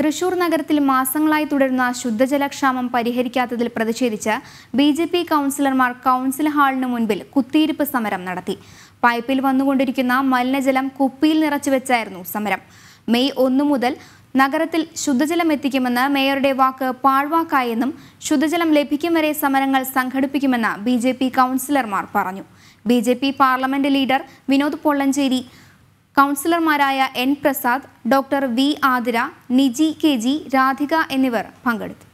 തൃശൂർ നഗരത്തിൽ മാസങ്ങളായി തുടരുന്ന ശുദ്ധജലക്ഷാമം പരിഹരിക്കാത്തതിൽ പ്രതിഷേധിച്ച് ബി ജെ പി കൗൺസിലർമാർ കൗൺസിൽ ഹാളിന് മുൻപിൽ കുത്തിയിരിപ്പ് സമരം നടത്തി പൈപ്പിൽ വന്നുകൊണ്ടിരിക്കുന്ന മലിനജലം കുപ്പിയിൽ നിറച്ചുവെച്ചായിരുന്നു സമരം മെയ് ഒന്നു മുതൽ നഗരത്തിൽ ശുദ്ധജലം എത്തിക്കുമെന്ന് മേയറുടെ വാക്ക് പാഴ്വാക്കായെന്നും ശുദ്ധജലം ലഭിക്കും വരെ സമരങ്ങൾ സംഘടിപ്പിക്കുമെന്ന് ബി കൗൺസിലർമാർ പറഞ്ഞു B parliament leader Vinod Pollancheri കൗൺസിലർമാരായ N Prasad doctor V Athira Niji K G Radhika എന്നിവർ പങ്കെടുത്തു